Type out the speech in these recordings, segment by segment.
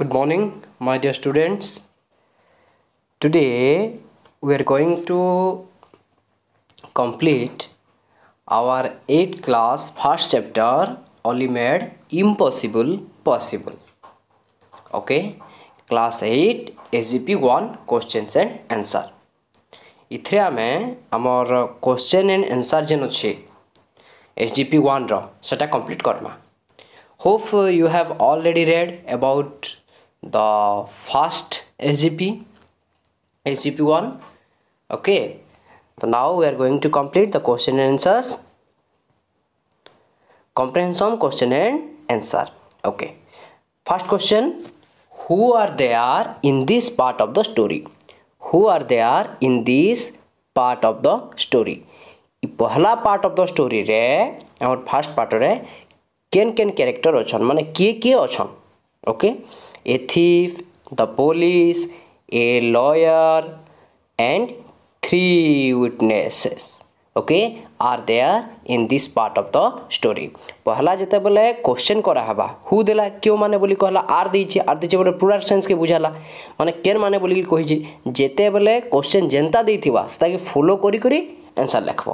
good morning my dear students today we are going to complete our 8th class first chapter only made impossible possible okay class 8 agp 1 questions and answer इथे आमे आमर question and answer जेन अच्छे H D P one रा complete करमा hope you have already read the first SGP SGP one. okay so now we are going to complete the question and answers comprehension question and answer okay first question who are they are in this part of the story who are they are in this part of the story पहला part of the story रे आम first part रे केन केन character अच्छा माने किए किए अच्छा okay okay? a thief, the police, a lawyer, and three witnesses. okay are there in this part of the story पहला जेतेबेले क्वेश्चन करा हबा हु देला क्यों माने बोली कहला आर दैछि आर दैछि बोले प्लुरल सेंस के बुझाला माने केन माने बोली कि कहि जे जेतेबेले क्वेश्चन जेंता दैथिबा ताकि फॉलो करी करी आंसर लिखबो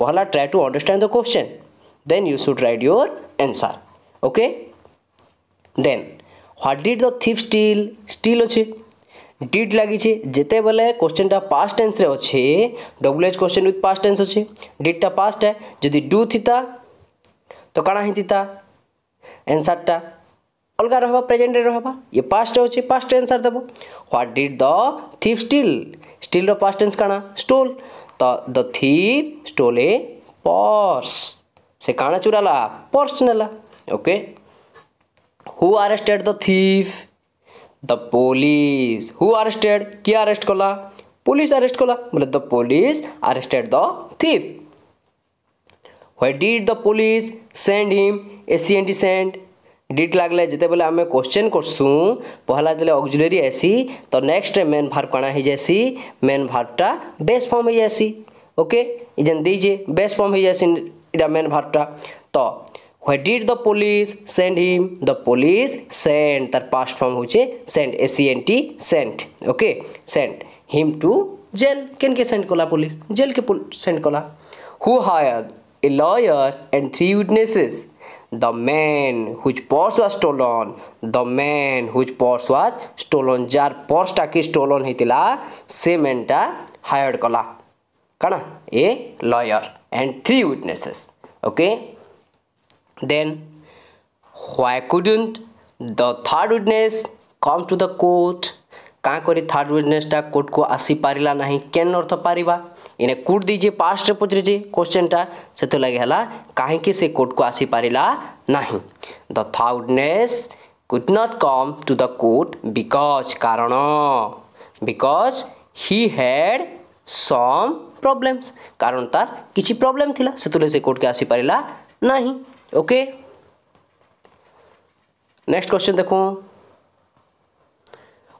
पहला try to understand the question then you should write your answer okay then what did the thief steal steal অছে ডিড লাগিছে যেতবে কোশ্চেনটা পাস্ট টেন্সরে অছে WH question with past tense অছে ডিডটা পাস্ট হ্যাঁ যদি ডু থিতা তো কাଣା ହେଇଥିତା ଆନ୍ସର୍ଟା ଅଲଗା ରହିବା ପ୍ରେଜେଣ୍ଟରେ ରହିବା ଇଏ ପାଷ୍ଟ ହେଉଛି ପାଷ୍ଟ ଆନ୍ସର୍ ଦେବ what did the thief steal ଷ୍ଟିଲ୍ର ପାଷ୍ଟ ଆନ୍ସ କାଣା ଷ୍ଟୋଲ୍ ତ the thief stole a purse ସେ କାଣା ଚୁରାଲା ପର୍ସ ନେଲା okay who arrested the thief the police who arrested কি আরেস্ট কলা পুলিশ আরেস্ট কলা বলে the police arrested the thief why did the police send him A C N T send did লাগলে যেতবে আমি কোশ্চেন করসু পহলা দেলে অক্সিলারি এসি তো নেক্সট মেন ভার্ব কাଣା হয়েযাসি মেন ভার্বটা বেস ফর্ম হয়েযাসি ওকে যেন দিয়েছে বেস ফর্ম হয়েযাসি এটা মেন ভার্বটা তো what did the police send him the police send तार पास फर्म हो send A C N T sent okay send him to jail केन के सेंड कला पुलिस जेल के सेंड कला who hired a lawyer and three witnesses the man whose purse was stolen the man whose purse was stolen जार पर्सटा कि stolen होता से मैन टा हायर्ड कला कण a lawyer and three witnesses okay then why couldn't the third witness come to the court कहाँ कर थार्ड विटनेसटा कोर्ट को आसी पारा ना केन अर्थ पार इन्हें कोर्ट दीजिए पास्ट क्वेश्चन टा से लगे है कहीं से कोर्ट को आसी पारा ना the witness could not come to the court because कारण because he had some problems कारण तार किसी प्रोब्लेम थी से कोर्ट के आसी पारा ना ओके नेक्स्ट क्वेश्चन देखो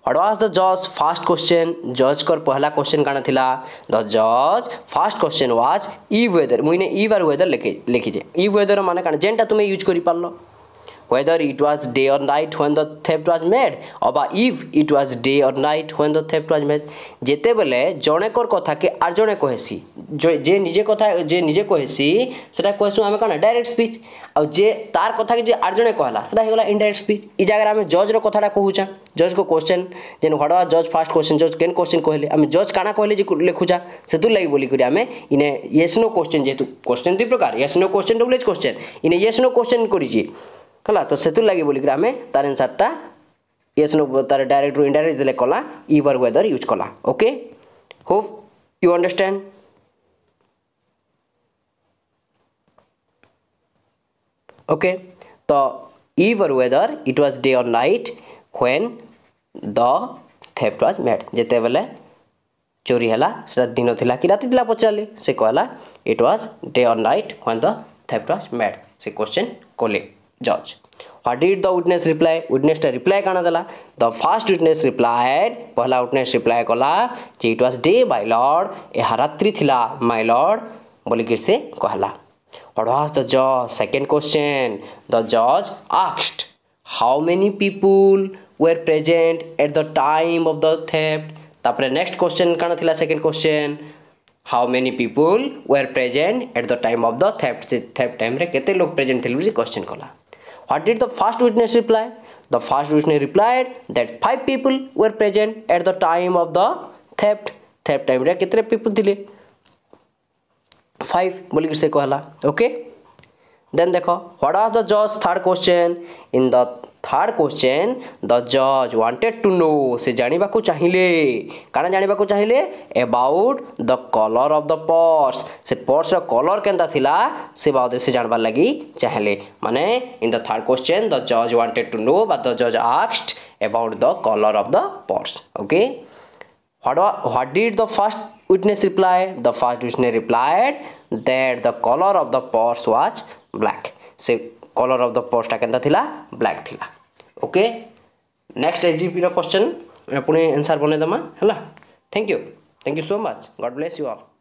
अडवास द जज फास्ट क्वेश्चन जज कर पहला क्वेश्चन काण थिला द जज फास्ट क्वेश्चन वाज इ वेदर मुझे इ बार वेदर लिखिजे इ वेदर मान काण जेनटा तुम यूज कर पार्ल whether it was day or night when the theft was made ଅବା if it was day or night when the theft was made ଯେତେବେଳେ ଜଣେକର କଥାକେ ଆର୍ ଜଣେ କହେସି ଯେ ନିଜେ କଥା ଯେ ନିଜେ କହେସି ସେଟା କହେସୁଁ ଆମେ କାଣା ଡାଇରେକ୍ଟ ସ୍ପିଚ୍ ଆଉ ଯେ ତାର କଥାକେ ଯେ ଆର୍ ଜଣେ କହେଲା ସେଟା ହେଇଗଲା ଇନଡାଇରେକ୍ଟ ସ୍ପିଚ୍ ଇ ଜାଗାରେ ଆମେ ଜଜ୍ର କଥାଟା କହୁଛା ଜଜ୍ଙ୍କ କ୍ୱେଶ୍ଚନ୍ ଯେନ୍ ହଡ଼ ଜଜ୍ ଫାର୍ଷ୍ଟ କ୍ୱେଶ୍ଚନ୍ ଜଜ୍ କେନ୍ କ୍ୱେଶ୍ଚନ୍ କହିଲେ ଆମେ ଜଜ୍ କାଣା କହିଲେ ଯେ ଲେଖୁଛା ସେଥିର୍ ଲାଗି ବୋଲିକରି ଆମେ ଇନେ ୟେସ୍ ନୋ କ୍ୱେଶ୍ଚନ୍ ଯେହେତୁ କ୍ୱେଶ୍ଚନ୍ ଦୁଇ ପ୍ରକାର yes no question W H question ଇନେ ୟେସ୍ ନୋ କ୍ୱେଶ୍ଚନ୍ କରିଛେ है तो से लगे बोलिकर आम तार एनसरटा येस तार डायरेक्ट रू इनडाइरेक्ट दिले कला इवर व्वेदर यूज कला okay hope you understand okay तो either whether it was day or night when the theft was made जिते बेले चोरी है दिन था कि राति पचारे से कहला it was day or night when the theft was made से क्वेश्चन कले judge. What did the witness reply? Witness टा reply करना दला. The first witness replied. पहला witness reply कला. जे it was day my lord. यह रात्रि थिला my lord. बोली किसे कहला. What was the judge? Second question. The judge asked how many people were present at the time of the theft. तापरे next question करना थिला second question. How many people were present at the time of the theft theft time रे केते लोग present थिले बोली question कला What did the first witness reply? The first witness replied that five people were present at the time of the theft. Theft time रे kitne people thile Five बोली se kahla Okay. Then dekho what was the judge third question in the third question the जज wanted to know से जानवा चाहिए कण जानवाक चाहिए about the colour of the purse से पर्स कलर के बाबद से जानवार लगी चाहिए माने इन दर्ड क्वेश्चन द जज वांटेड टू नो बा द जज asked about the colour of the purse okay what did the first witness reply the first witness replied that the colour of the purse was block से colour of the पर्सटा के black थिला okay next H G ପିର question ପୁଣି answer ବନେଇଦେମା ହେଲା thank you thank you so much God bless you all